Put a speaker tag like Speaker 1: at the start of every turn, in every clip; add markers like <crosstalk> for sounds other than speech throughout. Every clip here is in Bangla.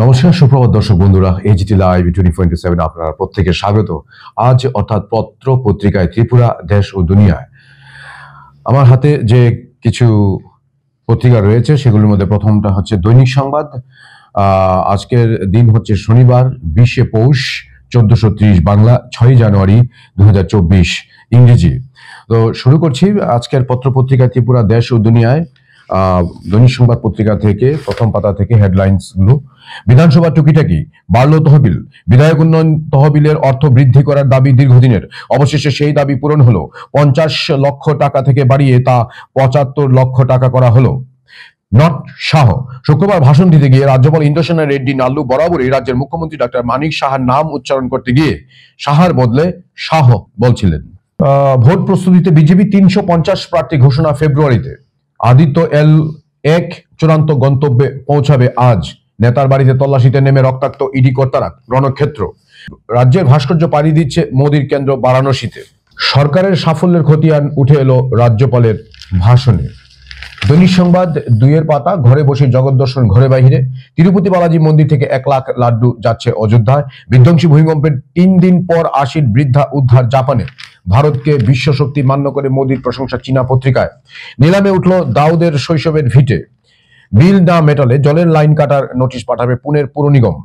Speaker 1: নমস্কার সুপ্রভাত দর্শক বন্ধুরা AGT live twenty four seven আপনারা প্রত্যেকের স্বাগত আজ অর্থাৎ পত্র পত্রিকায় ত্রিপুরা দেশ ও দুনিয়ায় আমার হাতে যে কিছু পত্রিকা রয়েছে সেগুলোর মধ্যে প্রথমটা হচ্ছে দৈনিক সংবাদ আজকের দিন হচ্ছে শনিবার বিশে পৌষ চোদ্দশো বাংলা ছয় জানুয়ারি দু ইংরেজি তো শুরু করছি আজকের পত্র পত্রিকায় ত্রিপুরা দেশ ও দুনিয়ায় দৈনিক সংবাদ পত্রিকা থেকে প্রথম পাতা থেকে হেডলাইন্সগুলো বিধানসভা টুকিটাকি বাড়ল তহবিল বিধায়ক উন্নয়ন তহবিলের অর্থ বৃদ্ধি করার দাবি দীর্ঘদিনের অবশেষে সেই দাবি পূরণ হলো পঞ্চাশ লক্ষ টাকা থেকে বাড়িয়ে তা পঁচাত্তর লক্ষ টাকা করা হলো নট শাহ শুক্রবার ভাষণ দিতে গিয়ে রাজ্যপাল ইন্দ্রসেনা রেড্ডি নাল্লু বরাবরই রাজ্যের মুখ্যমন্ত্রী ডাক্তার মানিক সাহার নাম উচ্চারণ করতে গিয়ে সাহার বদলে শাহ বলছিলেন ভোট প্রস্তুতিতে বিজেপি তিনশো প্রার্থী ঘোষণা ফেব্রুয়ারিতে আদিত্য এল এক চূড়ান্ত গন্তব্যে পৌঁছাবে আজ নেতার বাড়িতে তল্লাশিতে নেমে রক্তাক্ত ইডি কর্তারা রণক্ষেত্র রাজ্যের ভাস্কর্য পাড়ি দিচ্ছে মোদির কেন্দ্র বারাণসীতে সরকারের সাফল্যের খতিয়ান উঠে এলো রাজ্যপালের ভাষণে দৈনিক সংবাদ দুইয়ের পাতা ঘরে বসে জগৎ দর্শন ঘরে বাহিরে তিরুপতি বালাজি মন্দির থেকে এক লাখ লাড্ডু যাচ্ছে অযোধ্যায় বিধ্বংসী ভূমিকম্পের তিন দিন পর আশির বৃদ্ধা উদ্ধার জাপানে ভারতকে বিশ্বশক্তি মান্য করে মোদীর প্রশংসা চীনা পত্রিকায় নিলামে উঠল দাউদের শৈশবের ভিটে বিল না মেটালে জলের লাইন কাটার নোটিশ পাঠাবে পুনের পুর নিগম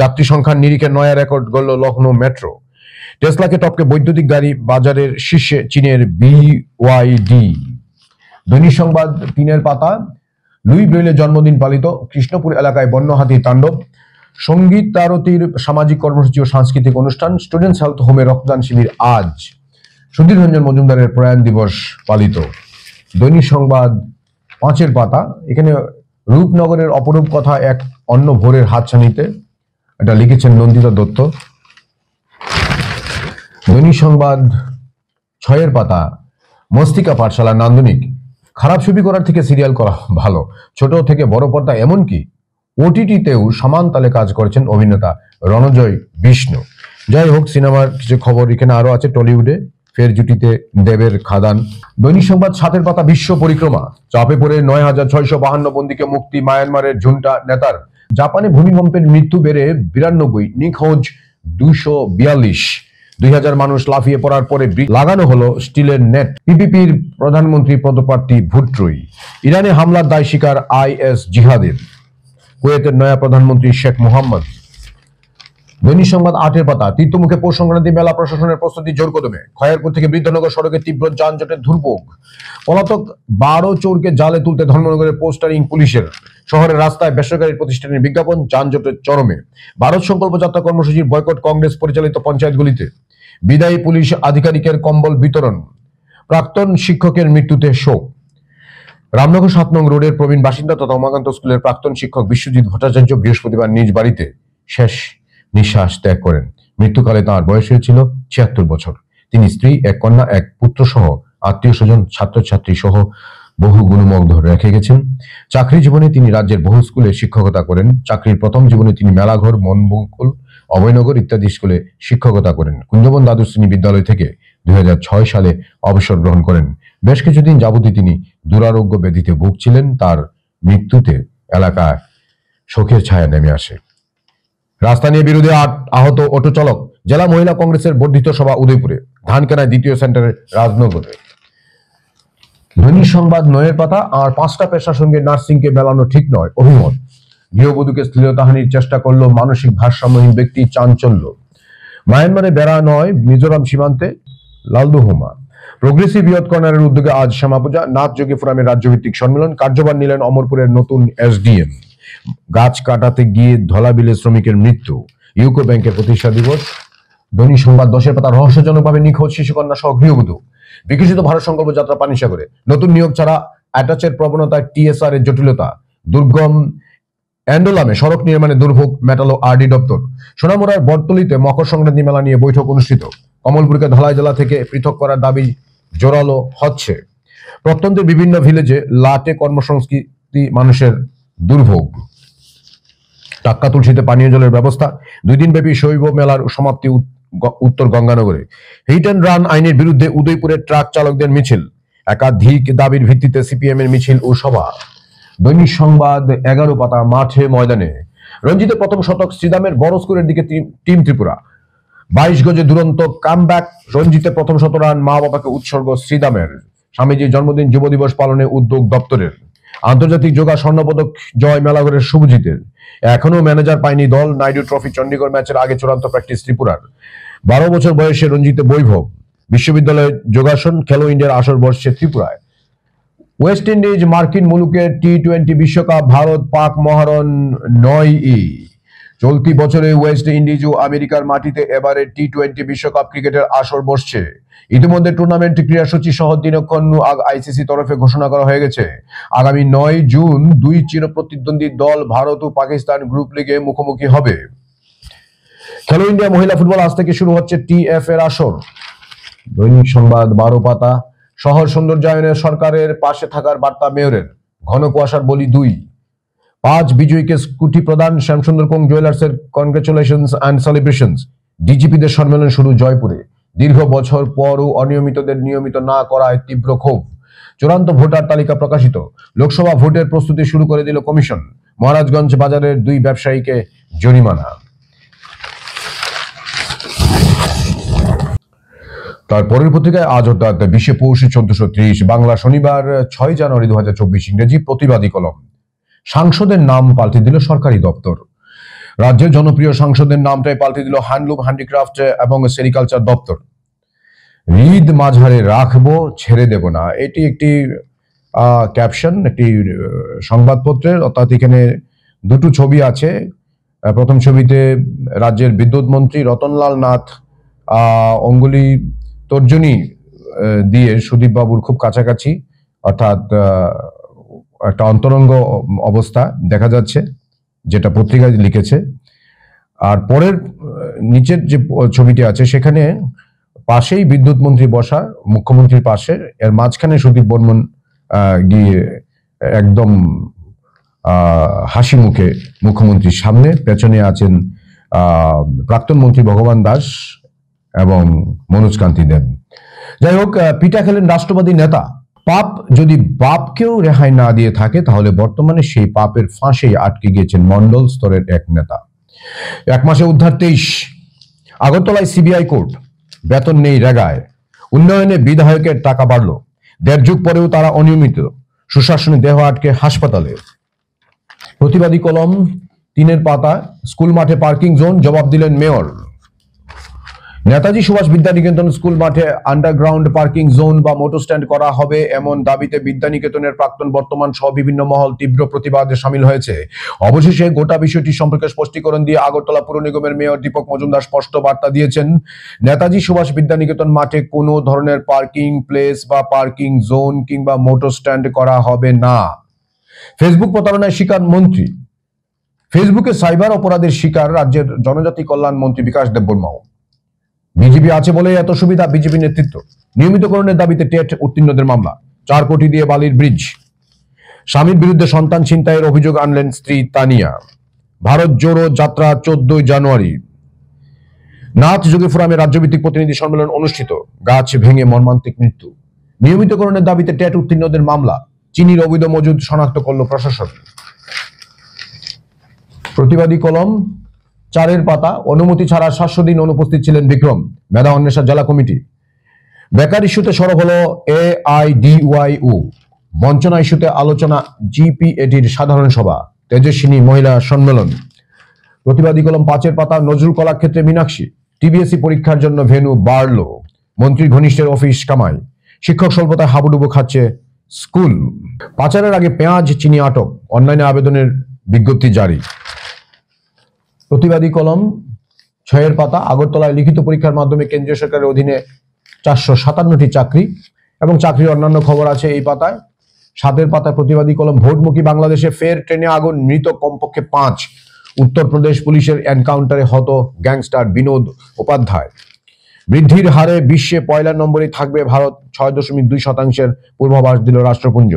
Speaker 1: যাত্রী সংখ্যার নিরিখে নয়া রেকর্ড গড়ল লখনৌ মেট্রো টেসলাকে টপকে বৈদ্যুতিক গাড়ি বাজারের শীর্ষে চীনের বিওয়াইডি দৈনিক সংবাদ তিনের পাতা লুই ব্রেলের জন্মদিন পালিত কৃষ্ণপুর এলাকায় বন্য হাতির তাণ্ডব সঙ্গীত তারতির সামাজিক কর্মসূচি ও সাংস্কৃতিক অনুষ্ঠান স্টুডেন্টস হেলথ হোমে রক্তদান শিবির আজ সুধীর রঞ্জন মজুমদারের প্রয়াণ দিবস পালিত দৈনিক সংবাদ পাঁচের পাতা এখানে রূপনগরের অপরূপ কথা এক অন্য ভোরের হাতছানিতে এটা লিখেছেন নন্দিতা দত্ত দৈনিক সংবাদ ছয়ের পাতা মস্তিকা পাঠশালা নান্দনিক খারাপ ছবি করার থেকে সিরিয়াল করা ভালো ছোট থেকে বড় পর্দা এমনকি ওটিটিতেও সমান তালে কাজ করেছেন অভিনেতা রণজয় বিষ্ণু যাই হোক সিনেমার কিছু খবর এখানে আরও আছে টলিউডে ফের জুটিতে দেবের খাদান দৈনিক সংবাদ সাতের পাতা বিশ্ব পরিক্রমা চাপে পড়ে নয় হাজার ছয়শো বাহান্ন বন্দীকে মুক্তি মায়ানমারের ঝুন্টা নেতার জাপানে ভূমিকম্পের মৃত্যু বেড়ে বিরানব্বই নিখোঁজ দুশো বিয়াল্লিশ দুই হাজার মানুষ লাফিয়ে পড়ার পরে লাগানো হলো স্টিলের নেট পিপিপির প্রধানমন্ত্রী পদপ্রার্থী ভুট্রুই ইরানে হামলার দায় শিকার আইএস জিহাদের কুয়েতের নয়া প্রধানমন্ত্রী শেখ মোহাম্মদ ভেনি সংবাদ আটের পাতা তীর্থমুখে পৌষ সংক্রান্তি মেলা প্রশাসনের প্রস্তুতি জোর কদমে খয়েরপুর থেকে বৃদ্ধনগর সড়কে তীব্র যানজটের দুর্ভোগ পলাতক বারো চোরকে জালে তুলতে ধর্মনগরের পোস্টারিং পুলিশের শহরের রাস্তায় বেসরকারি প্রতিষ্ঠানের বিজ্ঞাপন যানজটের চরমে ভারত সংকল্প যাত্রা কর্মসূচির বয়কট কংগ্রেস পরিচালিত পঞ্চায়েতগুলিতে বিদায়ী পুলিশ আধিকারিকের কম্বল বিতরণ প্রাক্তন শিক্ষকের মৃত্যুতে শোক রামনগর সাত নং রোডের প্রবীণ বাসিন্দা তথা উমাকান্ত স্কুলের প্রাক্তন শিক্ষক বিশ্বজিৎ ভট্টাচার্য বৃহস্পতিবার নিজ বাড়িতে শেষ নিঃশ্বাস ত্যাগ করেন মৃত্যুকালে তাঁর বয়স হয়েছিল ছিয়াত্তর বছর তিনি স্ত্রী এক কন্যা এক পুত্র সহ আত্মীয় স্বজন ছাত্রছাত্রী সহ বহু গুণমগ্ধ রেখে গেছেন চাকরি জীবনে তিনি রাজ্যের বহু স্কুলে শিক্ষকতা করেন চাকরির প্রথম জীবনে তিনি মেলাঘর মনমুকুল অভয়নগর ইত্যাদি স্কুলে শিক্ষকতা করেন কুঞ্জবন দ্বাদশ শ্রেণী বিদ্যালয় থেকে দুই সালে অবসর গ্রহণ করেন বেশ কিছুদিন যাবতীয় তিনি দুরারোগ্য ব্যাধিতে ভুগছিলেন তার মৃত্যুতে এলাকায় শোকের ছায়া নেমে আসে রাস্তা নিয়ে বিরোধী আহত অটো চালক জেলা মহিলা কংগ্রেসের বর্ধিত সভা উদয়পুরে ধান কেনায় দ্বিতীয় সেন্টারে রাজনগরে ধনী সংবাদ নয়ের পাতা আর পাঁচটা পেশার সঙ্গে নার্সিংকে মেলানো ঠিক নয় অভিমত গৃহবধূকে শ্লীলতাহানির চেষ্টা করল মানসিক ভারসাম্যহীন ব্যক্তি চাঞ্চল্য মায়ানমারে বেড়া নয় মিজোরাম সীমান্তে লালদুহুমা প্রগ্রেসিভ ইয়ত কর্নারের উদ্যোগে আজ শ্যামাপূজা নাথযোগী ফোরামের রাজ্যভিত্তিক সম্মেলন কার্যভার নিলেন অমরপুরের নতুন এসডিএম গাছ কাটাতে গিয়ে ধলাবিলে শ্রমিকের মৃত্যু ইউকো ব্যাংকের প্রতিষ্ঠা দিবস ধনী সংবাদ দশের পাতা রহস্যজনকভাবে নিখোঁজ শিশুকন্যা সহ গৃহবধূ বিকশিত ভারত সংকল্প যাত্রা পানিসাগরে নতুন নিয়োগ ছাড়া অ্যাটাচের প্রবণতা টিএসআর এর জটিলতা দুর্গম অ্যান্ডোলামে সড়ক নির্মাণে দুর্ভোগ মেটালো আরডি দপ্তর সোনামুড়ার বটতলিতে মকর সংক্রান্তি মেলা নিয়ে বৈঠক অনুষ্ঠিত কমলপুরকে ধলাই জেলা থেকে পৃথক করার দাবি জোরালো হচ্ছে প্রত্যন্তের বিভিন্ন ভিলেজে লাটে কর্মসংস্কৃতি মানুষের দুর্ভোগ টাক্কা তুলসীতে পানীয় জলের ব্যবস্থা দুই দিনব্যাপী শৈব মেলার সমাপ্তি উত্তর গঙ্গানগরে হিট অ্যান্ড রান আইনের বিরুদ্ধে উদয়পুরের ট্রাক চালকদের মিছিল একাধিক দাবির ভিত্তিতে সিপিএম এর মিছিল ও সভা দৈনিক সংবাদ এগারো পাতা মাঠে ময়দানে রঞ্জিতের প্রথম শতক শ্রীদামের বড় স্কোরের দিকে টিম ত্রিপুরা বাইশ গজে দুরন্ত কামব্যাক রঞ্জিতের প্রথম শত রান মা বাবাকে উৎসর্গ শ্রীদামের স্বামীজির জন্মদিন যুব দিবস পালনে উদ্যোগ দপ্তরের আন্তর্জাতিক যোগা স্বর্ণপদক জয় মেলাঘরের শুভজিতের এখনো ম্যানেজার পায়নি দল নাইডু ট্রফি চন্ডীগড় ম্যাচের আগে চূড়ান্ত প্র্যাকটিস ত্রিপুরার বারো বছর বয়সে রঞ্জিতে বৈভব বিশ্ববিদ্যালয়ে যোগাসন খেলো ইন্ডিয়ার আসর বর্ষে ত্রিপুরায় ওয়েস্ট ইন্ডিজ মার্কিন মুলুকের টি টোয়েন্টি বিশ্বকাপ ভারত পাক মহারণ নয় ই চলতি বছরে ওয়েস্ট ইন্ডিজ ও আমেরিকার মাটিতে এবারে টি টোয়েন্টি বিশ্বকাপ ক্রিকেটের আসর বসছে ইতিমধ্যে টুর্নামেন্ট ক্রীড়াসূচি সহ দিনক্ষণ আগ আইসিসি তরফে ঘোষণা করা হয়ে গেছে আগামী নয় জুন দুই চির প্রতিদ্বন্দ্বী দল ভারত ও পাকিস্তান গ্রুপ লিগে মুখোমুখি হবে খেলো ইন্ডিয়া মহিলা ফুটবল আজ থেকে শুরু হচ্ছে এফ এর আসর দৈনিক সংবাদ বারো পাতা শহর সৌন্দর্যায়নের সরকারের পাশে থাকার বার্তা মেয়রের ঘন কুয়াশার বলি দুই আজ বিজয়ীকে স্কুটি প্রদান শ্যামসুন্দর কোং জুয়েলার্সের কনগ্রেচুলেশন অ্যান্ড সেলিব্রেশনস ডিজিপিদের সম্মেলন শুরু জয়পুরে দীর্ঘ বছর পরও অনিয়মিতদের নিয়মিত না করায় তীব্র ক্ষোভ চূড়ান্ত ভোটার তালিকা প্রকাশিত লোকসভা ভোটের প্রস্তুতি শুরু করে দিল কমিশন মহারাজগঞ্জ বাজারের দুই ব্যবসায়ীকে জরিমানা তার পরের পত্রিকায় আজ অর্থাৎ বিশ্বে পৌষ চোদ্দশো বাংলা শনিবার ছয় জানুয়ারি দু ইংরেজি প্রতিবাদী কলম সাংসদের নাম পাল্টে দিল সরকারি দপ্তর রাজ্যের জনপ্রিয় সাংসদের নামটাই পাল্টে দিল হ্যান্ডলুম হ্যান্ডিক্রাফট এবং সেরিকালচার দপ্তর হৃদ মাঝারে রাখবো ছেড়ে দেব না এটি একটি ক্যাপশন একটি সংবাদপত্রের অর্থাৎ এখানে দুটো ছবি আছে প্রথম ছবিতে রাজ্যের বিদ্যুৎ মন্ত্রী রতনলাল নাথ অঙ্গুলি তর্জনী দিয়ে সুদীপবাবুর খুব কাছাকাছি অর্থাৎ একটা অন্তরঙ্গ অবস্থা দেখা যাচ্ছে যেটা পত্রিকায় লিখেছে আর পরের নিচের যে ছবিটি আছে সেখানে পাশেই বিদ্যুৎ মন্ত্রী বসা মুখ্যমন্ত্রীর পাশে এর মাঝখানে সুদীপ বর্মন গিয়ে একদম হাসি মুখে মুখ্যমন্ত্রীর সামনে পেছনে আছেন প্রাক্তন মন্ত্রী ভগবান দাস এবং মনোজ কান্তি দেব যাই হোক পিঠা খেলেন রাষ্ট্রবাদী নেতা পাপ যদি বাপকেও রেহাই না দিয়ে থাকে তাহলে বর্তমানে সেই পাপের ফাঁসেই আটকে গিয়েছেন মন্ডল স্তরের এক নেতা এক মাসে উদ্ধার তেইশ আগরতলায় সিবিআই কোর্ট বেতন নেই রেগায় উন্নয়নে বিধায়কের টাকা বাড়ল দেড় যুগ পরেও তারা অনিয়মিত সুশাসনে দেহ আটকে হাসপাতালে প্রতিবাদী কলম তিনের পাতা স্কুল মাঠে পার্কিং জোন জবাব দিলেন মেয়র নেতাজি সুভাষ বিদ্যানিকেতন স্কুল মাঠে আন্ডারগ্রাউন্ড পার্কিং জোন বা মোটর স্ট্যান্ড করা হবে এমন দাবিতে বিদ্যানিকেতনের প্রাক্তন বর্তমান সহ বিভিন্ন মহল তীব্র প্রতিবাদে সামিল হয়েছে অবশেষে গোটা বিষয়টি সম্পর্কে স্পষ্টীকরণ দিয়ে আগরতলা পুর নিগমের মেয়র দীপক মজুমদার স্পষ্ট বার্তা দিয়েছেন নেতাজি সুভাষ বিদ্যানিকেতন মাঠে কোনো ধরনের পার্কিং প্লেস বা পার্কিং জোন কিংবা মোটর স্ট্যান্ড করা হবে না ফেসবুক প্রতারণায় শিকার মন্ত্রী ফেসবুকে সাইবার অপরাধের শিকার রাজ্যের জনজাতি কল্যাণ মন্ত্রী বিকাশ দেববর্মাও বিজেপি আছে বলে এত সুবিধা বিজেপি নেতৃত্ব নিয়মিতকরণের দাবিতে টেট উত্তীর্ণদের মামলা চার কোটি দিয়ে বালির ব্রিজ স্বামীর বিরুদ্ধে সন্তান ছিনতাইয়ের অভিযোগ আনলেন স্ত্রী তানিয়া ভারত জোড়ো যাত্রা চোদ্দই জানুয়ারি নাথ যুগে ফোরামে রাজ্যভিত্তিক প্রতিনিধি সম্মেলন অনুষ্ঠিত গাছ ভেঙে মর্মান্তিক মৃত্যু নিয়মিতকরণের দাবিতে টেট উত্তীর্ণদের মামলা চিনির অবৈধ মজুদ শনাক্ত করল প্রশাসন প্রতিবাদী কলম চারের পাতা অনুমতি ছাড়া সাতশো দিন অনুপস্থিত ছিলেন বিক্রম মেধা অন্বেষণ জেলা কমিটি বেকার ইস্যুতে সরব হল এ আই বঞ্চনা ইস্যুতে আলোচনা জিপিএটির সাধারণ সভা তেজস্বিনী মহিলা সম্মেলন প্রতিবাদী কলম পাঁচের পাতা নজরুল কলাক্ষেত্রে মীনাক্ষী টিবিএসসি পরীক্ষার জন্য ভেনু বাড়ল মন্ত্রী ঘনিষ্ঠের অফিস কামায় শিক্ষক স্বল্পতায় হাবুডুবু খাচ্ছে স্কুল পাচারের আগে পেঁয়াজ চিনি আটক অনলাইনে আবেদনের বিজ্ঞপ্তি জারি প্রতিবাদী কলম ছয়ের পাতা আগরতলায় লিখিত পরীক্ষার মাধ্যমে কেন্দ্রীয় সরকারের অধীনে চারশো সাতান্নটি চাকরি এবং চাকরির অন্যান্য খবর আছে এই পাতায় সাতের পাতায় প্রতিবাদী কলম ভোটমুখী বাংলাদেশে ফের ট্রেনে আগুন মৃত কমপক্ষে পাঁচ উত্তরপ্রদেশ পুলিশের এনকাউন্টারে হত গ্যাংস্টার বিনোদ উপাধ্যায় বৃদ্ধির হারে বিশ্বে পয়লা নম্বরে থাকবে ভারত ছয় দশমিক দুই শতাংশের পূর্বাভাস দিল রাষ্ট্রপুঞ্জ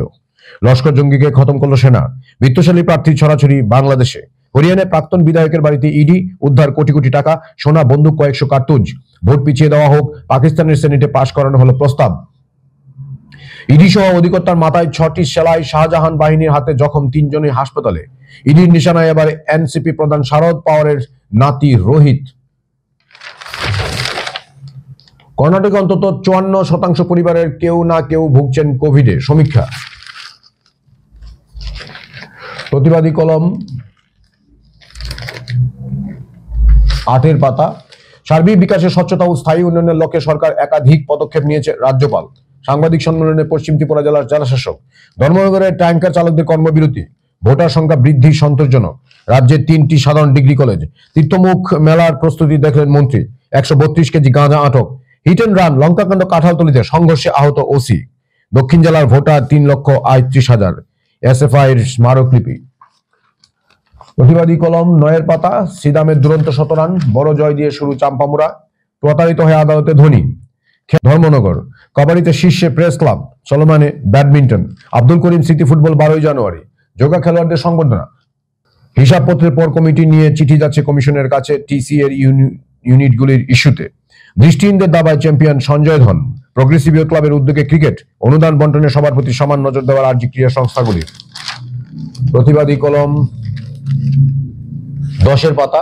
Speaker 1: লস্কর জঙ্গিকে খতম করল সেনা বিত্তশালী প্রার্থী ছড়াছড়ি বাংলাদেশে হরিয়ানায় প্রাক্তন বিধায়কের বাড়িতে ইডি উদ্ধার কোটি কোটি টাকা সোনা বন্দুক কয়েকশো কার্তুজ ভোট পিছিয়ে দেওয়া হোক পাকিস্তানের সেনেটে পাশ করানো হলো প্রস্তাব ইডি সহ অধিকর্তার মাথায় ছটি সেলাই শাহজাহান বাহিনীর হাতে জখম তিনজনই হাসপাতালে ইডির নিশানায় এবারে এনসিপি প্রধান শারদ পাওয়ারের নাতি রোহিত কর্ণাটকে অন্তত চুয়ান্ন শতাংশ পরিবারের কেউ না কেউ ভুগছেন কোভিডে সমীক্ষা প্রতিবাদী কলম আটের পাতা সার্বিক বিকাশে স্বচ্ছতা ও স্থায়ী উন্নয়নের লক্ষ্যে সরকার একাধিক পদক্ষেপ নিয়েছে রাজ্যপাল সাংবাদিক সম্মেলনে পশ্চিম ত্রিপুরা জেলার জেলাশাসক ধর্মনগরের ট্যাঙ্কার চালকদের কর্মবিরতি ভোটার সংখ্যা বৃদ্ধি সন্তোষজনক রাজ্যে তিনটি সাধারণ ডিগ্রি কলেজ তীর্থমুখ মেলার প্রস্তুতি দেখলেন মন্ত্রী একশো বত্রিশ কেজি গাঁজা আটক হিট অ্যান্ড রান লঙ্কাকাণ্ড কাঁঠালতলিতে সংঘর্ষে আহত ওসি দক্ষিণ জেলার ভোটার তিন লক্ষ আয়ত্রিশ হাজার এসএফআই স্মারকলিপি প্রতিবাদী কলম নয়ের পাতা সিদামের দুরন্ত শতরান বড় জয় দিয়ে শুরু চাম্পামুরা প্রতারিত হয়ে আদালতে ধনী ধর্মনগর কবাডিতে শীর্ষে প্রেস ক্লাব চলমানে badminton Abdul Karim city football বারোই জানুয়ারি যোগা খেলোয়াড়দের সংবর্ধনা হিসাবপত্রের পর কমিটি নিয়ে চিঠি যাচ্ছে কমিশনের কাছে টিসি এর ইউনিটগুলির ইস্যুতে দৃষ্টিহীনদের দাবায় চ্যাম্পিয়ন সঞ্জয় ধন প্রগ্রেসিভ ক্লাবের উদ্যোগে ক্রিকেট অনুদান বন্টনে সবার প্রতি সমান নজর দেওয়ার আর্জি ক্রীড়া সংস্থাগুলির প্রতিবাদী কলম দশের পাতা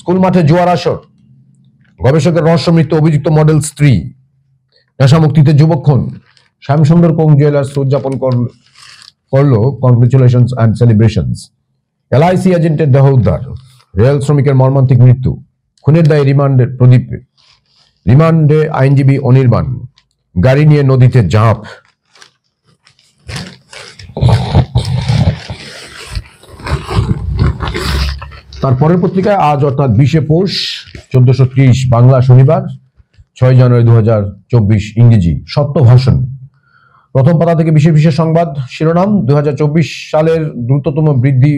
Speaker 1: স্কুল মাঠে জোয়ার আসর গবেষকের রহস্য মৃত্যু অভিযুক্ত মডেল স্ত্রী নেশামুক্তিতে যুবক্ষণ শ্যামসুন্দর কোং জুয়েলার্স উদযাপন করলো কংগ্রেচুলেশনস অ্যান্ড সেলিব্রেশনস এলআইসি এজেন্টের দেহ উদ্ধার রেল শ্রমিকের মর্মান্তিক মৃত্যু খুনের দায়ে রিমান্ডে প্রদীপ রিমান্ডে আইনজীবী অনির্বাণ গাড়ি নিয়ে নদীতে ঝাঁপ তারপরের পত্রিকায় আজ অর্থাৎ বিশে পৌষ চোদ্দশো বাংলা শনিবার ছয় জানুয়ারি দু হাজার চব্বিশ ইংরেজি সত্য ভাষণ প্রথম পাতা থেকে বিশেষ বিশেষ সংবাদ শিরোনাম দু সালের দ্রুততম বৃদ্ধি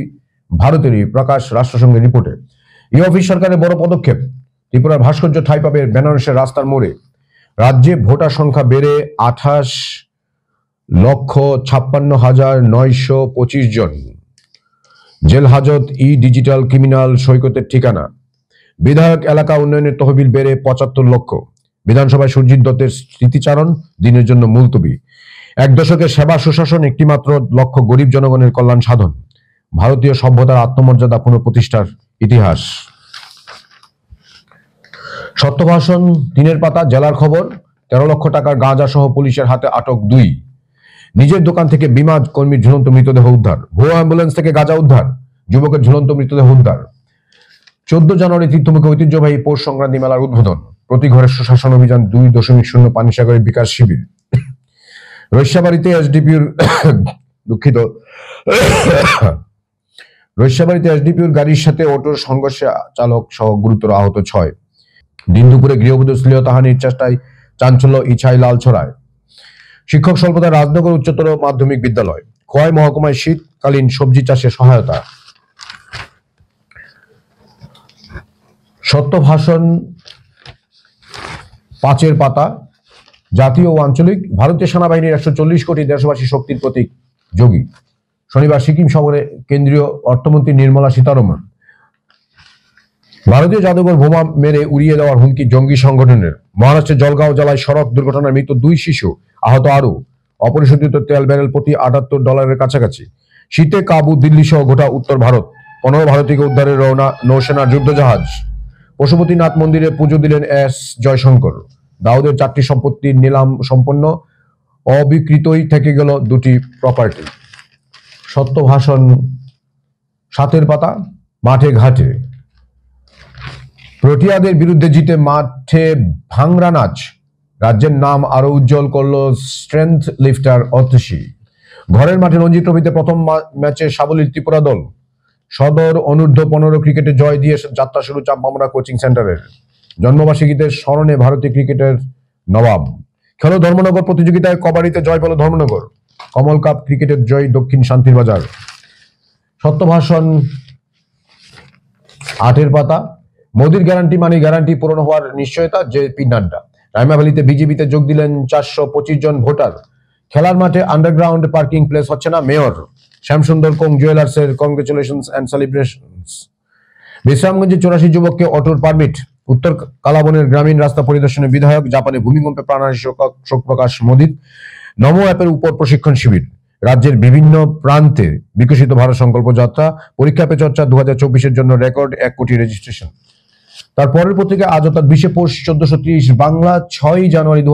Speaker 1: ভারতেরই প্রকাশ রাষ্ট্রসংঘের রিপোর্টে এই অফিস সরকারের বড় পদক্ষেপ ত্রিপুরার ভাস্কর্য ঠাই পাবে বেনারসের রাস্তার মোড়ে রাজ্যে ভোটার সংখ্যা বেড়ে আঠাশ লক্ষ ছাপ্পান্ন হাজার নয়শো পঁচিশ জন জেল হাজত ই ডিজিটাল ক্রিমিনাল সৈকতের ঠিকানা বিধায়ক এলাকা উন্নয়নের তহবিল বেড়ে পঁচাত্তর লক্ষ বিধানসভায় সুরজিৎ দত্তের স্মৃতিচারণ দিনের জন্য মুলতবি এক দশকের সেবা সুশাসন একটিমাত্র লক্ষ্য গরিব জনগণের কল্যাণ সাধন ভারতীয় সভ্যতার আত্মমর্যাদা পুনঃপ্রতিষ্ঠার ইতিহাস সত্যভাষণ দিনের পাতা জেলার খবর তেরো লক্ষ টাকার গাঁজা সহ পুলিশের হাতে আটক দুই নিজের দোকান থেকে বিমা কর্মীর ঝুলন্ত মৃতদেহ উদ্ধার ভুয়া অ্যাম্বুলেন্স থেকে গাঁজা উদ্ধার যুবকের ঝুলন্ত মৃতদেহ উদ্ধার চোদ্দ জানুয়ারি তীর্থমুখী ঐতিহ্যবাহী পৌষ সংক্রান্তি মেলার উদ্বোধন প্রতি ঘরে সুশাসন অভিযান দুই দশমিক শূন্য পানিসাগরের বিকাশ শিবির রৈশাবাড়িতে এসডিপিউর <coughs> দুঃখিত রৈশাবাড়িতে এসডিপির গাড়ির সাথে অটোর সংঘর্ষে চালক সহ গুরুতর আহত ছয় দিন দুপুরে গৃহবধূ শ্লীলতাহানির চেষ্টায় চাঞ্চল্য ইছাই লাল ছড়ায় শিক্ষক স্বল্পতা রাজনগর উচ্চতর মাধ্যমিক বিদ্যালয় খোয়াই মহকুমায় শীতকালীন সবজি চাষে সহায়তা সত্য ভাষণ পাঁচের পাতা জাতীয় ও আঞ্চলিক ভারতীয় সেনাবাহিনীর একশো চল্লিশ কোটি দেশবাসী শক্তির প্রতীক যোগী শনিবার সিকিম শহরে কেন্দ্রীয় অর্থমন্ত্রী নির্মলা সীতারমন ভারতীয় জাদুঘর বোমা মেরে উড়িয়ে দেওয়ার হুমকি জঙ্গি সংগঠনের মহারাষ্ট্রের জলগাঁও জেলায় সড়ক দুর্ঘটনায় মৃত দুই শিশু আহত আরও অপরিশোধিত তেল ব্যারেল প্রতি আটাত্তর ডলারের কাছাকাছি শীতে কাবু দিল্লি সহ গোটা উত্তর ভারত পনেরো ভারতীয়কে উদ্ধারের রওনা নৌসেনার যুদ্ধজাহাজ পশুপতিনাথ মন্দিরে পুজো দিলেন এস জয়শঙ্কর দাউদের চারটি সম্পত্তির নিলাম সম্পন্ন অবিকৃতই থেকে গেল দুটি প্রপার্টি সত্য ভাষণ সাতের পাতা মাঠে ঘাটে প্রোটিয়াদের বিরুদ্ধে জিতে মাঠে ভাংরা নাচ রাজ্যের নাম আরো উজ্জ্বল করল স্ট্রেংথ লিফটার অতসী ঘরের মাঠে রঞ্জি ট্রফিতে প্রথম ম্যাচে সাবলীর ত্রিপুরা দল সদর অনূর্ধ্ব পনেরো ক্রিকেটে জয় দিয়ে যাত্রা শুরু চাম্পামরা কোচিং সেন্টারের জন্মবার্ষিকীদের স্মরণে ভারতীয় ক্রিকেটের নবাব খেলো ধর্মনগর প্রতিযোগিতায় কবাডিতে জয় পেল ধর্মনগর কমল কাপ ক্রিকেটের জয় দক্ষিণ শান্তির বাজার সত্যভাষণ আটের পাতা মোদির গ্যারান্টি মানে গ্যারান্টি পূরণ হওয়ার নিশ্চয়তা যে পি নাড্ডা রায়মাভ্যালিতে বিজেপিতে যোগ দিলেন চারশো পঁচিশ জন ভোটার খেলার মাঠে আন্ডারগ্রাউন্ড পার্কিং প্লেস হচ্ছে না মেয়র শ্যামসুন্দর কং জুয়েলার্স এর কংগ্রেচুলেশন অ্যান্ড সেলিব্রেশন বিশ্রামগঞ্জে চৌরাশি যুবককে অটোর পারমিট উত্তর কালাবনের গ্রামীণ রাস্তা পরিদর্শনে বিধায়ক জাপানে ভূমিকম্পে প্রাণী শোক প্রকাশ মোদিত নমো অ্যাপের উপর প্রশিক্ষণ শিবির রাজ্যের বিভিন্ন প্রান্তে বিকশিত ভারত সংকল্প যাত্রা পরীক্ষা পে চর্চা দু হাজার জন্য রেকর্ড এক কোটি রেজিস্ট্রেশন তারপরের পত্রিকা আজ অর্থাৎ বিশে পৌষ চোদ্দশো বাংলা ছয় জানুয়ারি দু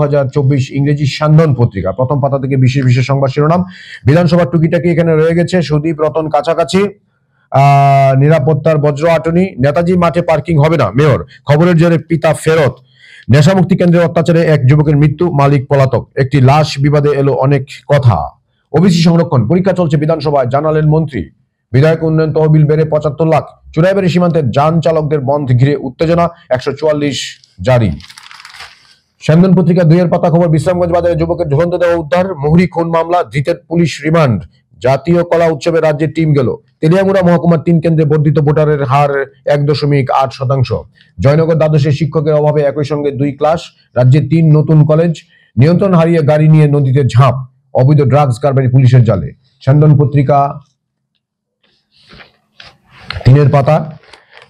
Speaker 1: ইংরেজি সান্ধন পত্রিকা প্রথম পাতা থেকে বিশেষ বিশেষ সংবাদ শিরোনাম বিধানসভার টুকিটাকি এখানে রয়ে গেছে সুদীপ রতন কাছাকাছি নিরাপত্তার বজ্র আটনি নেতাজি মাঠে পার্কিং হবে না মেয়র খবরের জোরে পিতা ফেরত নেশামুক্তি কেন্দ্রের অত্যাচারে এক যুবকের মৃত্যু মালিক পলাতক একটি লাশ বিবাদে এলো অনেক কথা ওবিসি সংরক্ষণ পরীক্ষা চলছে বিধানসভায় জানালেন মন্ত্রী বিধায়ক উন্নয়ন তহবিল বেড়ে পঁচাত্তর লাখ চুরাইবাড়ি সীমান্তে যান চালকদের বন্ধ ঘিরে উত্তেজনা একশো জারি শ্যামদন পত্রিকা দুইয়ের পাতা খবর বিশ্রামগঞ্জ বাজারে যুবকের ঝুলন্ত দেহ উদ্ধার মুহুরি খুন মামলা জিতের পুলিশ রিমান্ড জাতীয় কলা উৎসবে রাজ্যের টিম গেল তেলিয়ামুড়া মহকুমার তিন কেন্দ্রে বর্ধিত ভোটারের হার এক দশমিক আট শতাংশ জয়নগর দ্বাদশে শিক্ষকের অভাবে একই সঙ্গে দুই ক্লাস রাজ্যে তিন নতুন কলেজ নিয়ন্ত্রণ হারিয়ে গাড়ি নিয়ে নদীতে ঝাঁপ অবৈধ ড্রাগস কারবারি পুলিশের জালে স্যান্দন পত্রিকা তিনের পাতা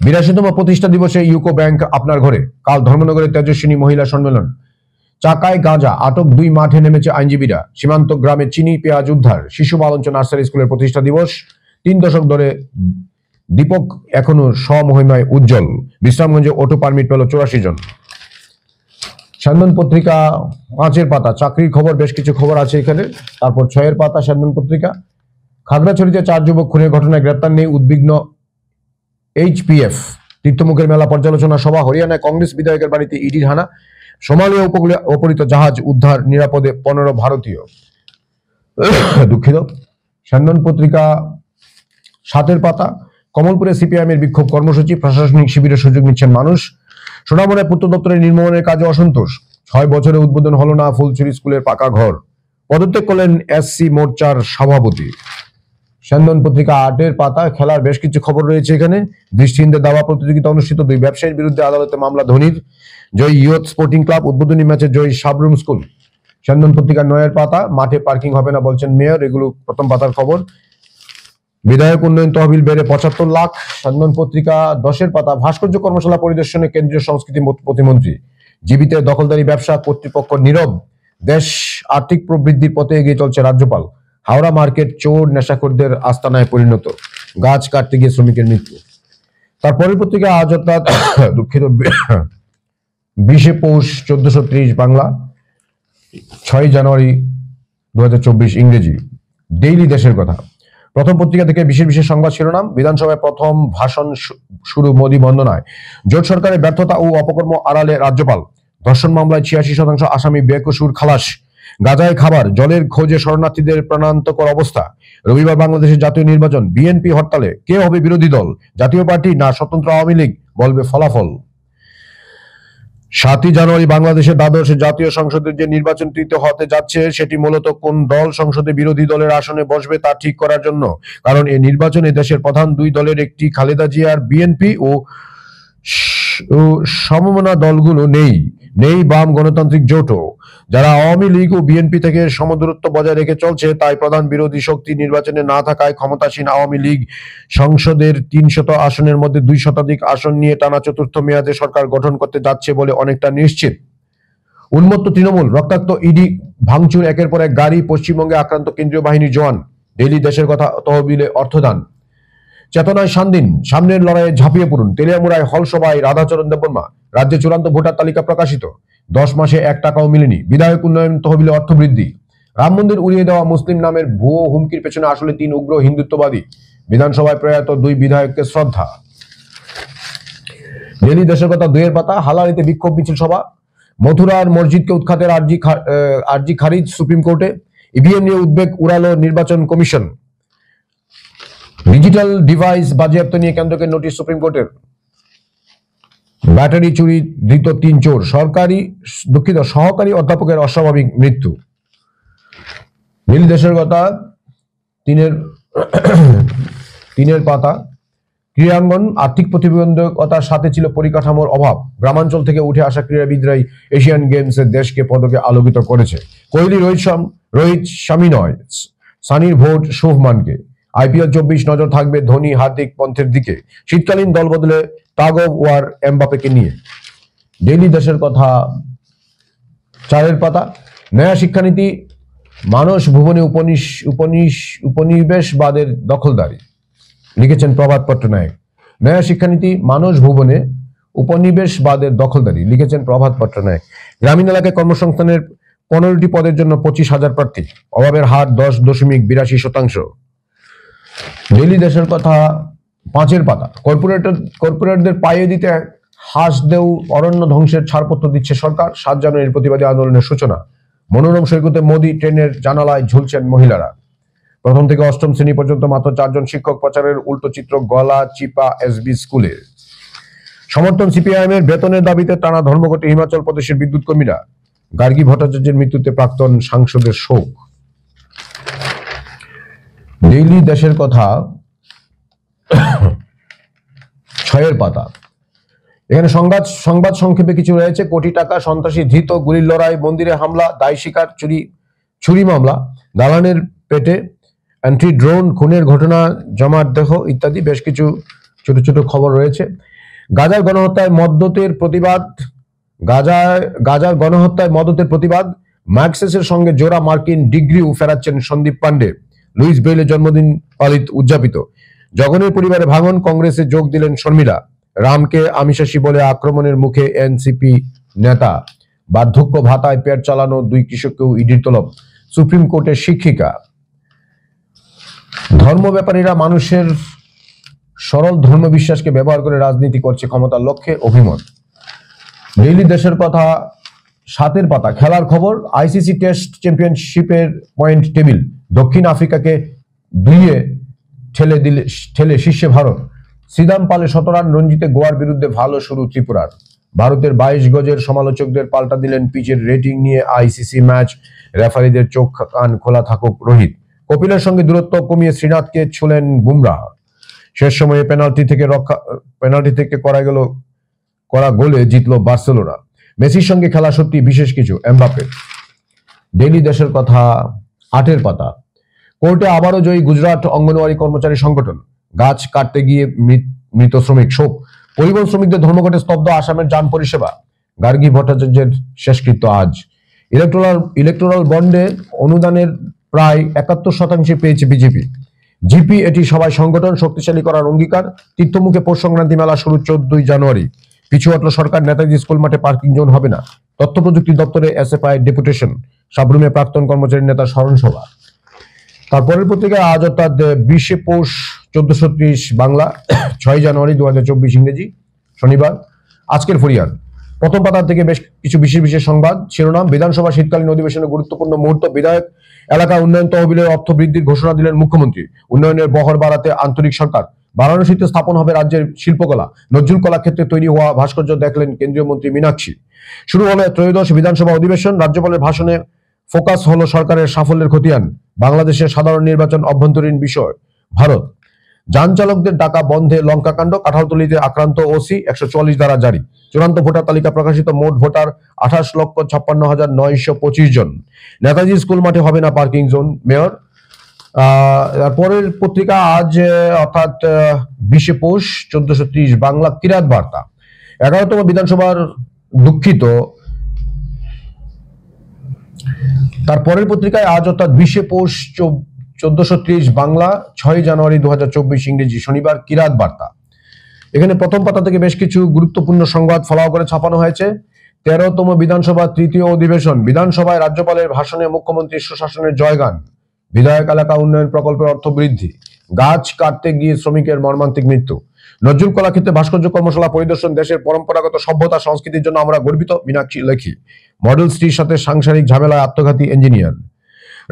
Speaker 1: বিরাশিতম প্রতিষ্ঠা দিবসে ইউকো ব্যাংক আপনার ঘরে কাল ধর্মনগরের তেজস্বিনী মহিলা সম্মেলন চাকায় গাঁজা আটক দুই মাঠে নেমেছে আইনজীবীরা সীমান্ত গ্রামে চিনি পেঁয়াজ উদ্ধার শিশু বালঞ্চ নার্সারি স্কুলের প্রতিষ্ঠা দিবস তিন দশক ধরে দীপক এখনো স্বমহিমায় উজ্জ্বল বিশ্রামগঞ্জে অটো পারমিট পেল চৌরাশি জন সান্দন পত্রিকা পাঁচের পাতা চাকরির খবর বেশ কিছু খবর আছে এখানে তারপর ছয়ের পাতা সান্দন পত্রিকা খাগড়াছড়িতে চার যুবক খুনের ঘটনায় গ্রেপ্তার নেই উদ্বিগ্ন এইচপিএফ তীর্থমুখের মেলা পর্যালোচনা সভা হরিয়ানায় কংগ্রেস বিধায়কের বাড়িতে ইডি হানা সোমালিয়া উপকূলে অপরিত জাহাজ উদ্ধার নিরাপদে পনেরো ভারতীয় দুঃখিত স্যান্দন পত্রিকা সাতের পাতা কমলপুরে সিপিআইএমের বিক্ষোভ কর্মসূচি প্রশাসনিক শিবিরের সুযোগ নিচ্ছেন মানুষ সোনামনে পূর্ত দপ্তরের নির্মূলনের কাজে অসন্তোষ ছয় বছরে উদ্বোধন হলো না ফুলছুরি স্কুলের পাকা ঘর পদত্যাগ করলেন এসসি মোর্চার সভাপতি স্যান্দন পত্রিকা আটের পাতা খেলার বেশ কিছু খবর রয়েছে এখানে দৃষ্টিহীনদের দাবা প্রতিযোগিতা অনুষ্ঠিত দুই ব্যবসায়ীর বিরুদ্ধে আদালতে মামলা ধোনির জয় ইয়ত স্পোর্টিং ক্লাব উদ্বোধনী ম্যাচে জয় সাবরুম স্কুল স্যান্দন পত্রিকার নয়ের পাতা মাঠে পার্কিং হবে না বলছেন মেয়র এগুলো প্রথম পাতার খবর বিধায়ক উন্নয়ন তহবিল বেড়ে পঁচাত্তর লাখ স্যান্দন পত্রিকা দশের পাতা ভাস্কর্য কর্মশালা পরিদর্শনে কেন্দ্রীয় সংস্কৃতি প্রতিমন্ত্রী জীবিতের দখলদারি ব্যবসা কর্তৃপক্ষ নীরব দেশ আর্থিক প্রবৃদ্ধির পথে এগিয়ে চলছে রাজ্যপাল হাওড়া মার্কেট চোর নেশাখোরদের আস্তানায় পরিণত গাছ কাটতে গিয়ে শ্রমিকের মৃত্যু তার পরিপত্রিকা আজ অর্থাৎ <coughs> দুঃখিত বিশে পৌষ চোদ্দশো বাংলা ছয় জানুয়ারি দু ইংরেজি ডেইলি দেশের কথা প্রথম পত্রিকা থেকে বিশেষ বিশেষ সংবাদ শিরোনাম বিধানসভায় প্রথম ভাষণ শুরু মোদী বন্দনায় জোট সরকারের ব্যর্থতা ও অপকর্ম আড়ালে রাজ্যপাল ধর্ষণ মামলায় ছিয়াশি শতাংশ আসামি বেকসুর খালাস গাজায় খাবার জলের খোঁজে শরণার্থীদের প্রাণান্তকর অবস্থা রবিবার বাংলাদেশের জাতীয় নির্বাচন বিএনপি হরতালে কে হবে বিরোধী দল জাতীয় পার্টি না স্বতন্ত্র আওয়ামী লীগ বলবে ফলাফল সাতই জানুয়ারি বাংলাদেশের দ্বাদশ জাতীয় সংসদের যে নির্বাচনটিতে হতে যাচ্ছে সেটি মূলত কোন দল সংসদে বিরোধী দলের আসনে বসবে তা ঠিক করার জন্য কারণ এই নির্বাচনে দেশের প্রধান দুই দলের একটি খালেদা জিয়ার বিএনপি ও সমমনা দলগুলো নেই নেই বাম গণতান্ত্রিক জোটও যারা আওয়ামী লীগ ও বিএনপি থেকে সমদূরত্ব বজায় রেখে চলছে তাই প্রধান বিরোধী শক্তি নির্বাচনে না থাকায় ক্ষমতাসীন আওয়ামী লীগ সংসদের তিনশত আসনের মধ্যে দুই শতাধিক আসন নিয়ে টানা চতুর্থ মেয়াদে সরকার গঠন করতে যাচ্ছে বলে অনেকটা নিশ্চিত উন্মত্ত তৃণমূল রক্তাক্ত ইডি ভাঙচুর একের পর এক গাড়ি পশ্চিমবঙ্গে আক্রান্ত কেন্দ্রীয় বাহিনী জওয়ান ডেলি দেশের কথা তহবিলে অর্থদান চেতনায় সান্দিন সামনের লড়াইয়ে ঝাঁপিয়ে পড়ুন তেলিয়ামুড়ায় হলসভায় রাধাচরণ দেববর্মা রাজ্যে চূড়ান্ত ভোটার তালিকা প্রকাশিত দশ মাসে এক টাকাও মিলেনি বিধায়ক উন্নয়ন তহবিলে অর্থ বৃদ্ধি রাম মন্দির উড়িয়ে দেওয়া মুসলিম নামের ভুয়ো হুমকির পেছনে আসলে তিন উগ্র হিন্দুত্ববাদী বিধানসভায় প্রয়াত দুই বিধায়ককে শ্রদ্ধা ডেলি দেশের কথা দুয়ের পাতা হালারিতে বিক্ষোভ মিছিল সভা মথুরার মসজিদকে উৎখাতের আর্জি আর্জি খারিজ সুপ্রিম কোর্টে ইভিএম নিয়ে উদ্বেগ উড়ালো নির্বাচন কমিশন ডিজিটাল ডিভাইস বাজেয়াপ্ত নিয়ে কেন্দ্রকে নোটিশ সুপ্রিম কোর্টের ব্যাটারি চুরি ধৃত তিন চোর সরকারি দুঃখিত সহকারী অধ্যাপকের অস্বাভাবিক মৃত্যু নীল দেশের কথা তিনের তিনের পাতা ক্রীড়াঙ্গন আর্থিক প্রতিবন্ধকতার সাথে ছিল পরিকাঠামোর অভাব গ্রামাঞ্চল থেকে উঠে আসা ক্রীড়াবিদরাই এশিয়ান গেমসের দেশকে পদকে আলোকিত করেছে কোহলি রোহিত রোহিত স্বামী নয় সানির ভোট শুভমানকে আইপিএল চব্বিশ নজর থাকবে ধোনি হার্দিক পন্থের দিকে শীতকালীন দল বদলে তাগব ওয়ার এমবাপেকে নিয়ে ডেলি দেশের কথা চারের পাতা নয়া শিক্ষানীতি মানস ভুবনে উপনিশ উপনিশ উপনিবেশবাদের দখলদারি লিখেছেন প্রভাত পট্টনায়ক নয়া শিক্ষানীতি মানস ভুবনে উপনিবেশবাদের দখলদারি লিখেছেন প্রভাত পট্টনায়ক গ্রামীণ এলাকায় কর্মসংস্থানের পনেরোটি পদের জন্য পঁচিশ হাজার প্রার্থী অভাবের হার দশ দশমিক বিরাশি শতাংশ ডেলি দেশের কথা পাঁচের পাতা কর্পোরেটর কর্পোরেটদের পায়ে দিতে হাস হাসদেউ অরণ্য ধ্বংসের ছাড়পত্র দিচ্ছে সরকার সাত জানুয়ারির প্রতিবাদী আন্দোলনের সূচনা মনোরম সৈকতে মোদী ট্রেনের জানালায় ঝুলছেন মহিলারা প্রথম থেকে অষ্টম শ্রেণী পর্যন্ত মাত্র চারজন শিক্ষক প্রচারের উল্টো চিত্র গলা চিপা এসবি স্কুলে সমর্থন সিপিআইএম এর বেতনের দাবিতে টানা ধর্মঘটে হিমাচল প্রদেশের বিদ্যুৎ কর্মীরা গার্গী ভট্টাচার্যের মৃত্যুতে প্রাক্তন সাংসদের শোক ডেইলি দেশের কথা ছয়ের পাতা এখানে সংবাদ সংবাদ সংক্ষেপে কিছু রয়েছে কোটি টাকা সন্ত্রাসী ধৃত গুলির লড়াই মন্দিরে হামলা দায় শিকার চুরি চুরি মামলা দালানের পেটে অ্যান্টি ড্রোন খুনের ঘটনা জমার দেহ ইত্যাদি বেশ কিছু ছোট ছোট খবর রয়েছে গাজার গণহত্যায় মদ্যতের প্রতিবাদ গাজায় গাজার গণহত্যায় মদতের প্রতিবাদ ম্যাক্সেসের সঙ্গে জোড়া মার্কিন ডিগ্রিও ফেরাচ্ছেন সন্দীপ পাণ্ডে লুইস বেলের জন্মদিন পালিত উদযাপিত জগনের পরিবারে ভাঙন কংগ্রেসে যোগ দিলেন শর্মিলা রামকে আমিশাসী বলে আক্রমণের মুখে এনসিপি নেতা বার্ধক্য ভাতায় পেট চালানো দুই কৃষককেও ইডির তলব সুপ্রিম কোর্টের শিক্ষিকা ধর্ম ব্যাপারীরা মানুষের সরল ধর্মবিশ্বাসকে ব্যবহার করে রাজনীতি করছে ক্ষমতার লক্ষ্যে অভিমত ডেইলি দেশের কথা সাতের পাতা খেলার খবর আইসিসি টেস্ট চ্যাম্পিয়নশিপের পয়েন্ট টেবিল দক্ষিণ আফ্রিকাকে দুইয়ে ঠেলে দিলে ঠেলে শীর্ষে ভারত সিদাম পালে শতরান রঞ্জিতে গোয়ার বিরুদ্ধে ভালো শুরু ত্রিপুরার ভারতের বাইশ গজের সমালোচকদের পাল্টা দিলেন পিচের রেটিং নিয়ে আইসিসি ম্যাচ রেফারিদের চোখ কান খোলা থাকুক রোহিত কপিলের সঙ্গে দূরত্ব কমিয়ে শ্রীনাথকে ছুলেন বুমরা শেষ সময়ে পেনাল্টি থেকে রক্ষা পেনাল্টি থেকে করা গেল করা গোলে জিতল বার্সেলোনা মেসির সঙ্গে খেলা সত্যি বিশেষ কিছু এমবাপে ডেলি দেশের কথা আটের পাতা কোর্টে আবারও জয়ী গুজরাট অঙ্গনওয়াড়ি কর্মচারী সংগঠন গাছ কাটতে গিয়ে মৃত শ্রমিক শোক পরিবহন শ্রমিকদের ধর্মঘটে স্তব্ধ আসামের যান পরিষেবা গার্গী ভট্টাচার্যের শেষকৃত্য আজ ইলেকট্রাল ইলেকট্রাল বন্ডে অনুদানের প্রায় একাত্তর শতাংশে পেয়েছে বিজেপি জিপি এটি সবাই সংগঠন শক্তিশালী করার অঙ্গীকার তীর্থমুখে পৌষ সংক্রান্তি মেলা শুরু চোদ্দই জানুয়ারি পিছু হটল সরকার নেতাজি স্কুল মাঠে পার্কিং জোন হবে না তথ্য প্রযুক্তি দপ্তরে এসএফআই ডেপুটেশন সাবরুমে প্রাক্তন কর্মচারী নেতা স্মরণসভা তারপরের পত্রিকা আজ অর্থাৎ বিশে পৌষ চোদ্দশো বাংলা <coughs> ছয় জানুয়ারি দু ইংরেজি শনিবার আজকের ফরিয়ান প্রথম পাতার থেকে বেশ কিছু বিশেষ বিশেষ সংবাদ শিরোনাম বিধানসভা শীতকালীন অধিবেশনের গুরুত্বপূর্ণ মুহূর্ত বিধায়ক এলাকা উন্নয়ন তহবিলের অর্থ বৃদ্ধির ঘোষণা দিলেন মুখ্যমন্ত্রী উন্নয়নের বহর বাড়াতে আন্তরিক সরকার বারাণসীতে স্থাপন হবে রাজ্যের শিল্পকলা নজরুল কলা ক্ষেত্রে তৈরি হওয়া ভাস্কর্য দেখলেন কেন্দ্রীয় মন্ত্রী মীনাক্ষী শুরু হলো ত্রয়োদশ বিধানসভা অধিবেশন রাজ্যপালের ভাষণে ফোকাস হলো সরকারের সাফল্যের খতিয়ান বাংলাদেশের সাধারণ নির্বাচন অভ্যন্তরীণ বিষয় ভারত যান চালকদের ডাকা বন্ধে লঙ্কাকাণ্ড কাঁঠালতলিতে আক্রান্ত ওসি একশো চল্লিশ দ্বারা জারি চূড়ান্ত ভোটার তালিকা প্রকাশিত মোট ভোটার আঠাশ লক্ষ ছাপ্পান্ন হাজার নয়শো পঁচিশ জন নেতাজি স্কুল মাঠে হবে না পার্কিং জোন মেয়র পরের পত্রিকা আজ অর্থাৎ বিশে পৌষ চোদ্দশো বাংলা কিরাত বার্তা এগারোতম বিধানসভার দুঃখিত তার পরের পত্রিকায় আজ অর্থাৎ বিশে পৌষ চোদ্দশো বাংলা ছয় জানুয়ারি দু ইংরেজি শনিবার কিরাত বার্তা এখানে প্রথম পাতা থেকে বেশ কিছু গুরুত্বপূর্ণ সংবাদ ফলাও করে ছাপানো হয়েছে তেরোতম বিধানসভা তৃতীয় অধিবেশন বিধানসভায় রাজ্যপালের ভাষণে মুখ্যমন্ত্রী সুশাসনের জয়গান বিধায়ক এলাকা উন্নয়ন প্রকল্পের অর্থ বৃদ্ধি গাছ কাটতে গিয়ে শ্রমিকের মর্মান্তিক মৃত্যু নজরুল কলাক্ষেত্রে ভাস্কর্য কর্মশালা পরিদর্শন দেশের পরম্পরাগত সভ্যতা সংস্কৃতির জন্য আমরা গর্বিত মীনাক্ষী লেখি মডেল স্ত্রীর সাথে সাংসারিক ঝামেলায় আত্মঘাতী ইঞ্জিনিয়ার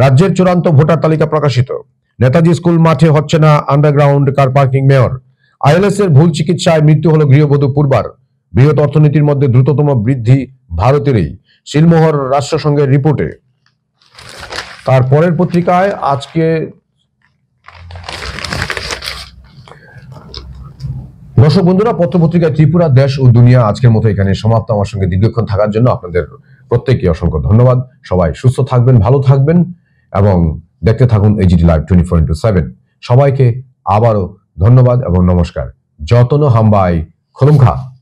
Speaker 1: রাজ্যের চূড়ান্ত ভোটার তালিকা প্রকাশিত নেতাজি স্কুল মাঠে হচ্ছে না underground car parking mayor ILS এর ভুল চিকিৎসায় মৃত্যু হল গৃহবধূ পূর্বার বৃহৎ অর্থনীতির মধ্যে দ্রুততম বৃদ্ধি ভারতেরই শিলমোহর রাষ্ট্রসংঘের রিপোর্টে তার পরের পত্রিকায় আজকে দর্শক বন্ধুরা পত্রপত্রিকায় ত্রিপুরা দেশ ও দুনিয়া আজকের মতো এখানে সমাপ্ত আমার সঙ্গে দীর্ঘক্ষণ থাকার জন্য আপনাদের প্রত্যেককে অসংখ্য ধন্যবাদ সবাই সুস্থ থাকবেন ভালো থাকবেন এবং দেখতে থাকুন HD live twenty four into seven সবাইকে আবারও ধন্যবাদ এবং নমস্কার যতন হাম্বাই খলুমখা